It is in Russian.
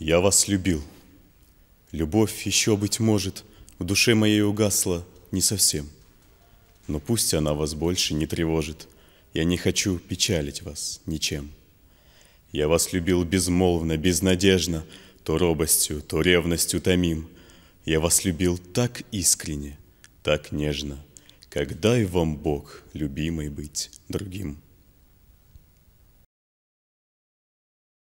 Я вас любил. Любовь еще, быть может, в душе моей угасла не совсем. Но пусть она вас больше не тревожит. Я не хочу печалить вас ничем. Я вас любил безмолвно, безнадежно, То робостью, то ревностью томим. Я вас любил так искренне, так нежно, Как дай вам Бог, любимый, быть другим.